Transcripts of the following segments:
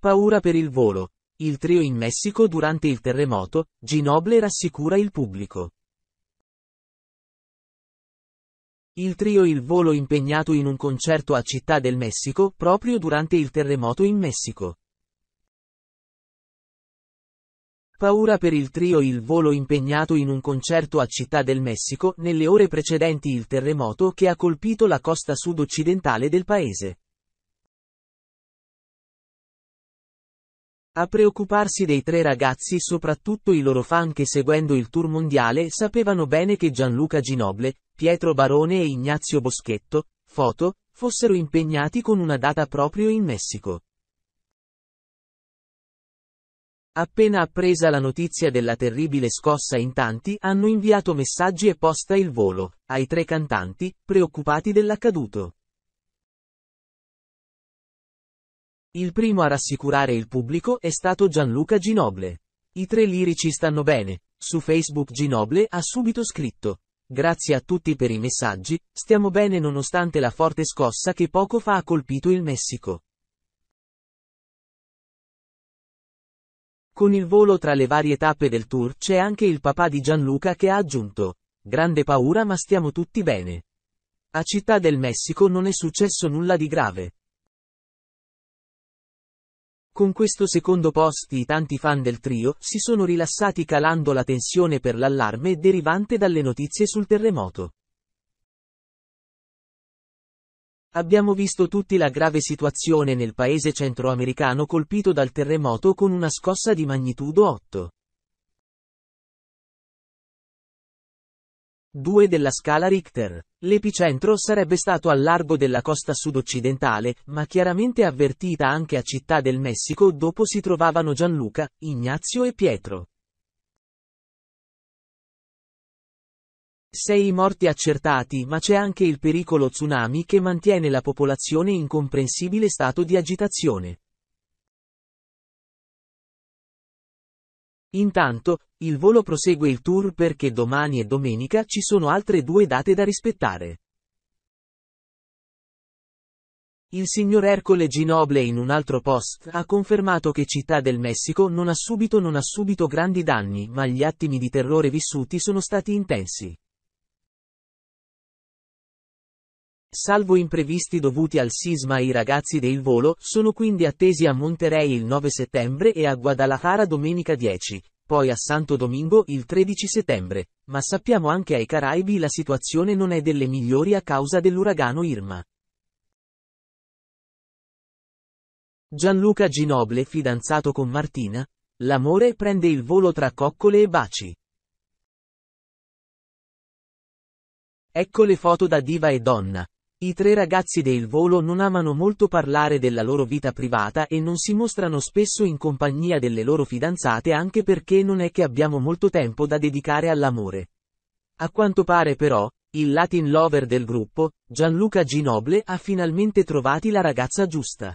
Paura per il volo. Il trio in Messico durante il terremoto, Ginoble rassicura il pubblico. Il trio Il Volo impegnato in un concerto a Città del Messico proprio durante il terremoto in Messico. Paura per il trio Il Volo impegnato in un concerto a Città del Messico nelle ore precedenti il terremoto che ha colpito la costa sud-occidentale del paese. A preoccuparsi dei tre ragazzi soprattutto i loro fan che seguendo il tour mondiale sapevano bene che Gianluca Ginoble, Pietro Barone e Ignazio Boschetto, foto, fossero impegnati con una data proprio in Messico. Appena appresa la notizia della terribile scossa in tanti hanno inviato messaggi e posta il volo, ai tre cantanti, preoccupati dell'accaduto. Il primo a rassicurare il pubblico è stato Gianluca Ginoble. I tre lirici stanno bene. Su Facebook Ginoble ha subito scritto. Grazie a tutti per i messaggi, stiamo bene nonostante la forte scossa che poco fa ha colpito il Messico. Con il volo tra le varie tappe del tour c'è anche il papà di Gianluca che ha aggiunto. Grande paura ma stiamo tutti bene. A Città del Messico non è successo nulla di grave. Con questo secondo post i tanti fan del trio si sono rilassati calando la tensione per l'allarme derivante dalle notizie sul terremoto. Abbiamo visto tutti la grave situazione nel paese centroamericano colpito dal terremoto con una scossa di magnitudo 8. 2 della scala Richter. L'epicentro sarebbe stato al largo della costa sudoccidentale, ma chiaramente avvertita anche a Città del Messico dopo si trovavano Gianluca, Ignazio e Pietro. 6 morti accertati ma c'è anche il pericolo tsunami che mantiene la popolazione in comprensibile stato di agitazione. Intanto, il volo prosegue il tour perché domani e domenica ci sono altre due date da rispettare. Il signor Ercole Ginoble in un altro post ha confermato che Città del Messico non ha subito non ha subito grandi danni ma gli attimi di terrore vissuti sono stati intensi. Salvo imprevisti dovuti al sisma i ragazzi del volo sono quindi attesi a Monterey il 9 settembre e a Guadalajara domenica 10, poi a Santo Domingo il 13 settembre, ma sappiamo anche ai Caraibi la situazione non è delle migliori a causa dell'uragano Irma. Gianluca Ginoble fidanzato con Martina, l'amore prende il volo tra coccole e baci. Ecco le foto da diva e donna, i tre ragazzi del volo non amano molto parlare della loro vita privata e non si mostrano spesso in compagnia delle loro fidanzate anche perché non è che abbiamo molto tempo da dedicare all'amore. A quanto pare però, il Latin lover del gruppo, Gianluca Ginoble ha finalmente trovati la ragazza giusta.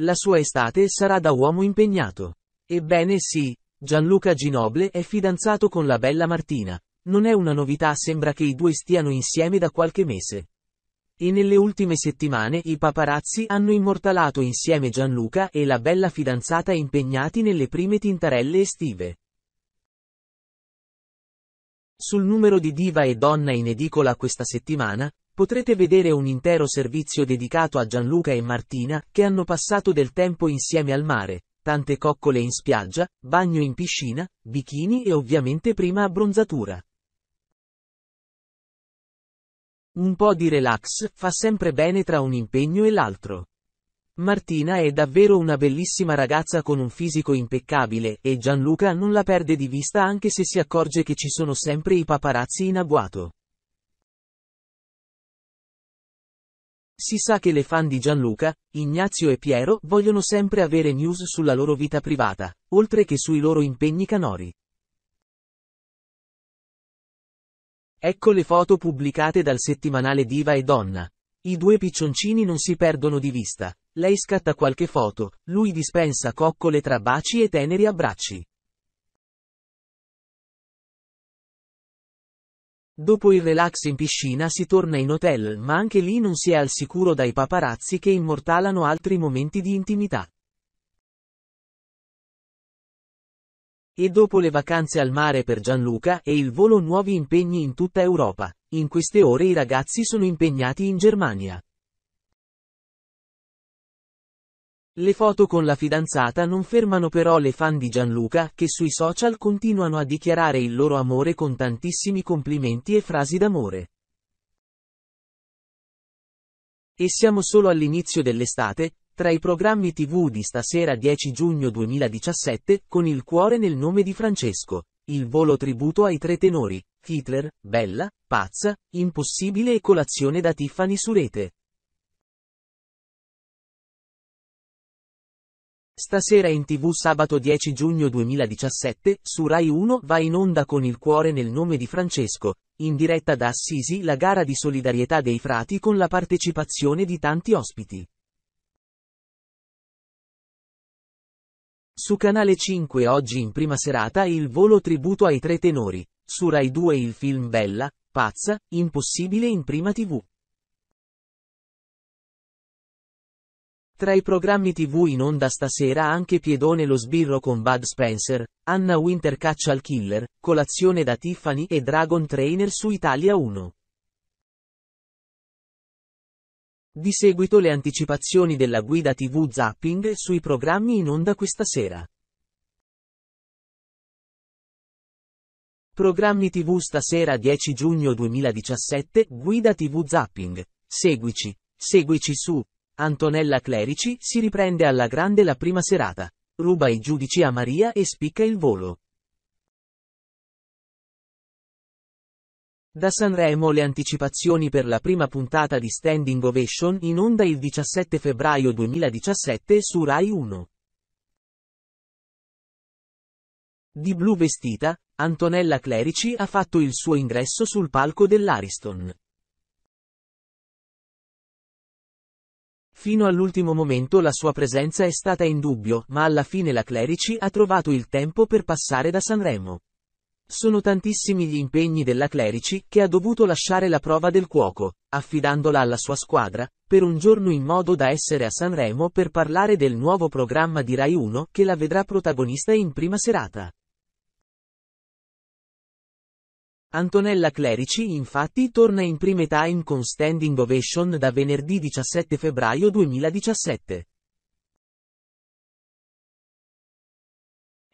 La sua estate sarà da uomo impegnato. Ebbene sì, Gianluca Ginoble è fidanzato con la bella Martina, non è una novità sembra che i due stiano insieme da qualche mese. E nelle ultime settimane i paparazzi hanno immortalato insieme Gianluca e la bella fidanzata impegnati nelle prime tintarelle estive. Sul numero di diva e donna in edicola questa settimana, potrete vedere un intero servizio dedicato a Gianluca e Martina, che hanno passato del tempo insieme al mare, tante coccole in spiaggia, bagno in piscina, bikini e ovviamente prima abbronzatura. Un po' di relax fa sempre bene tra un impegno e l'altro. Martina è davvero una bellissima ragazza con un fisico impeccabile, e Gianluca non la perde di vista anche se si accorge che ci sono sempre i paparazzi in agguato. Si sa che le fan di Gianluca, Ignazio e Piero, vogliono sempre avere news sulla loro vita privata, oltre che sui loro impegni canori. Ecco le foto pubblicate dal settimanale Diva e Donna. I due piccioncini non si perdono di vista. Lei scatta qualche foto, lui dispensa coccole tra baci e teneri abbracci. Dopo il relax in piscina si torna in hotel, ma anche lì non si è al sicuro dai paparazzi che immortalano altri momenti di intimità. E dopo le vacanze al mare per Gianluca e il volo nuovi impegni in tutta Europa, in queste ore i ragazzi sono impegnati in Germania. Le foto con la fidanzata non fermano però le fan di Gianluca, che sui social continuano a dichiarare il loro amore con tantissimi complimenti e frasi d'amore. E siamo solo all'inizio dell'estate, tra i programmi tv di stasera 10 giugno 2017, con il cuore nel nome di Francesco, il volo tributo ai tre tenori, Hitler, Bella, Pazza, Impossibile e colazione da Tiffany Surete. Stasera in tv sabato 10 giugno 2017, su Rai 1 va in onda con il cuore nel nome di Francesco, in diretta da Assisi la gara di solidarietà dei frati con la partecipazione di tanti ospiti. Su Canale 5 oggi in prima serata il volo tributo ai tre tenori, su Rai 2 il film Bella, Pazza, Impossibile in prima tv. Tra i programmi tv in onda stasera anche Piedone lo sbirro con Bud Spencer, Anna Winter caccia al killer, colazione da Tiffany e Dragon Trainer su Italia 1. Di seguito le anticipazioni della guida TV Zapping sui programmi in onda questa sera. Programmi TV stasera 10 giugno 2017, Guida TV Zapping. Seguici, seguici su. Antonella Clerici si riprende alla grande la prima serata. Ruba i giudici a Maria e spicca il volo. Da Sanremo le anticipazioni per la prima puntata di Standing Ovation in onda il 17 febbraio 2017 su Rai 1. Di blu vestita, Antonella Clerici ha fatto il suo ingresso sul palco dell'Ariston. Fino all'ultimo momento la sua presenza è stata in dubbio, ma alla fine la Clerici ha trovato il tempo per passare da Sanremo. Sono tantissimi gli impegni della Clerici che ha dovuto lasciare la prova del cuoco, affidandola alla sua squadra, per un giorno in modo da essere a Sanremo per parlare del nuovo programma di Rai 1 che la vedrà protagonista in prima serata. Antonella Clerici infatti torna in prime time con standing ovation da venerdì 17 febbraio 2017.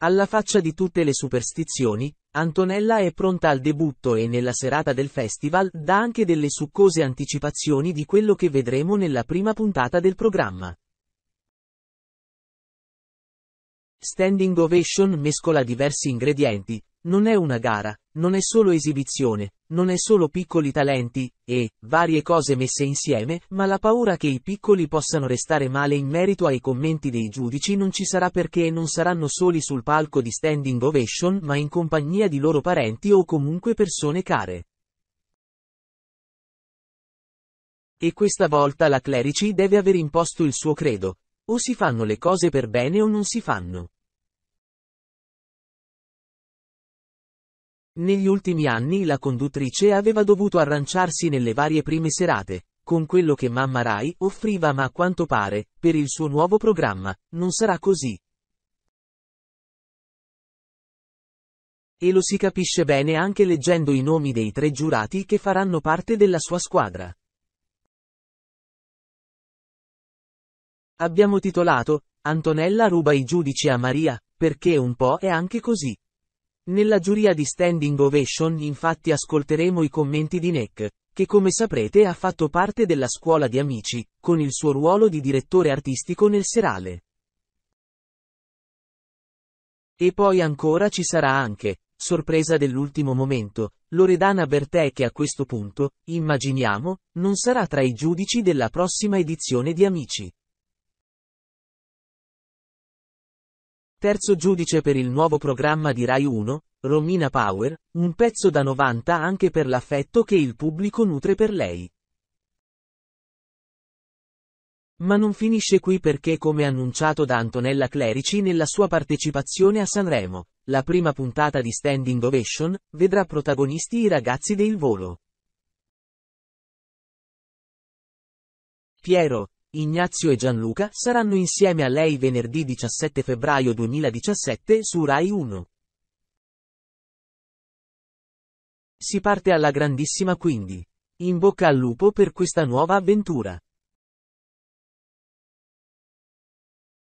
Alla faccia di tutte le superstizioni, Antonella è pronta al debutto e nella serata del festival dà anche delle succose anticipazioni di quello che vedremo nella prima puntata del programma. Standing Ovation mescola diversi ingredienti, non è una gara, non è solo esibizione, non è solo piccoli talenti, e, varie cose messe insieme, ma la paura che i piccoli possano restare male in merito ai commenti dei giudici non ci sarà perché non saranno soli sul palco di standing ovation ma in compagnia di loro parenti o comunque persone care. E questa volta la Clerici deve aver imposto il suo credo. O si fanno le cose per bene o non si fanno. Negli ultimi anni la conduttrice aveva dovuto arranciarsi nelle varie prime serate, con quello che Mamma Rai offriva ma a quanto pare, per il suo nuovo programma, non sarà così. E lo si capisce bene anche leggendo i nomi dei tre giurati che faranno parte della sua squadra. Abbiamo titolato, Antonella ruba i giudici a Maria, perché un po' è anche così. Nella giuria di Standing Ovation infatti ascolteremo i commenti di Nick, che come saprete ha fatto parte della scuola di amici, con il suo ruolo di direttore artistico nel serale. E poi ancora ci sarà anche, sorpresa dell'ultimo momento, Loredana Bertè che a questo punto, immaginiamo, non sarà tra i giudici della prossima edizione di Amici. Terzo giudice per il nuovo programma di Rai 1, Romina Power, un pezzo da 90 anche per l'affetto che il pubblico nutre per lei. Ma non finisce qui perché come annunciato da Antonella Clerici nella sua partecipazione a Sanremo, la prima puntata di Standing Ovation, vedrà protagonisti i ragazzi del volo. Piero, Ignazio e Gianluca saranno insieme a lei venerdì 17 febbraio 2017 su Rai 1. Si parte alla grandissima quindi. In bocca al lupo per questa nuova avventura.